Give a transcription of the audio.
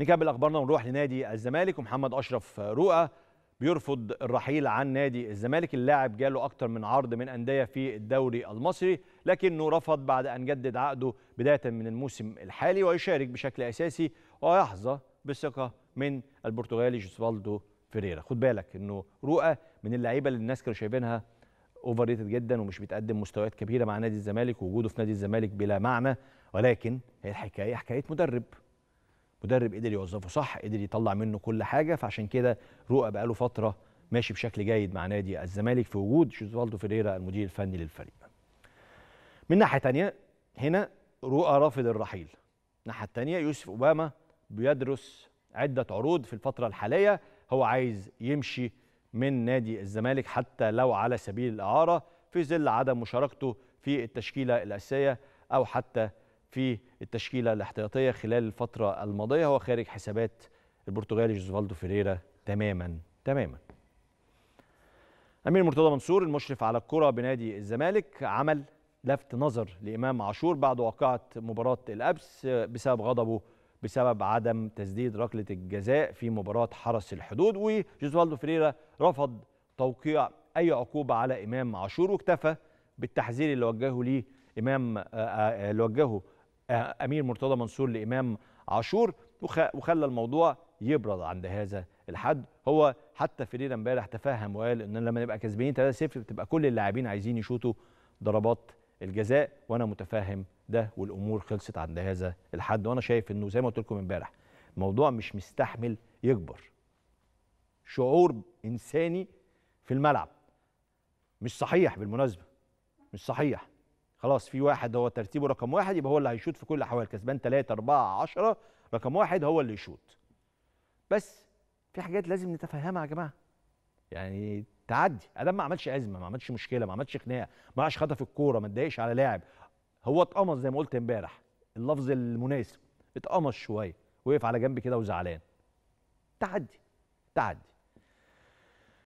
نكمل اخبارنا ونروح لنادي الزمالك ومحمد اشرف رؤى بيرفض الرحيل عن نادي الزمالك اللاعب جاله اكتر من عرض من انديه في الدوري المصري لكنه رفض بعد ان جدد عقده بدايه من الموسم الحالي ويشارك بشكل اساسي ويحظى بالثقه من البرتغالي جوسفالدو فيريرا خد بالك انه رؤى من اللعيبه اللي الناس كانوا شايفينها اوفر ريتد جدا ومش بتقدم مستويات كبيره مع نادي الزمالك ووجوده في نادي الزمالك بلا معنى ولكن هي الحكايه حكايه مدرب مدرب قدر يوظفه صح قدر يطلع منه كل حاجه فعشان كده رؤى بقاله فتره ماشي بشكل جيد مع نادي الزمالك في وجود جوزوالدو فيريرا المدير الفني للفريق من ناحيه ثانيه هنا رؤى رافض الرحيل الناحيه الثانيه يوسف اوباما بيدرس عده عروض في الفتره الحاليه هو عايز يمشي من نادي الزمالك حتى لو على سبيل الاعاره في ظل عدم مشاركته في التشكيله الاساسيه او حتى في التشكيلة الاحتياطية خلال الفترة الماضية هو خارج حسابات البرتغالي جوزفالدو فيريرا تماما تماما أمير مرتضى منصور المشرف على الكرة بنادي الزمالك عمل لفت نظر لإمام عاشور بعد واقعة مباراة الأبس بسبب غضبه بسبب عدم تسديد ركلة الجزاء في مباراة حرس الحدود وجوزفالدو فريرا رفض توقيع أي عقوبة على إمام عاشور واكتفى بالتحذير اللي وجهه ليه إمام آه، آه، اللي وجهه آه، امير مرتضى منصور لامام عاشور وخلى الموضوع يبرد عند هذا الحد هو حتى فريرا امبارح تفهم وقال ان لما نبقى كسبانين 3-0 بتبقى كل اللاعبين عايزين يشوطوا ضربات الجزاء وانا متفاهم ده والامور خلصت عند هذا الحد وانا شايف انه زي ما قلت لكم امبارح الموضوع مش مستحمل يكبر شعور انساني في الملعب مش صحيح بالمناسبه مش صحيح خلاص في واحد هو ترتيبه رقم واحد يبقى هو اللي هيشوط في كل الاحوال كسبان 3 4 10 رقم واحد هو اللي يشوط بس في حاجات لازم نتفهمها يا جماعه يعني تعدي ادم ما عملش ازمه ما عملش مشكله ما عملش خناقه ما راحش خطف الكوره ما اتضايقش على لاعب هو اتقمص زي ما قلت امبارح اللفظ المناسب اتقمص شويه وقف على جنب كده وزعلان تعدي تعدي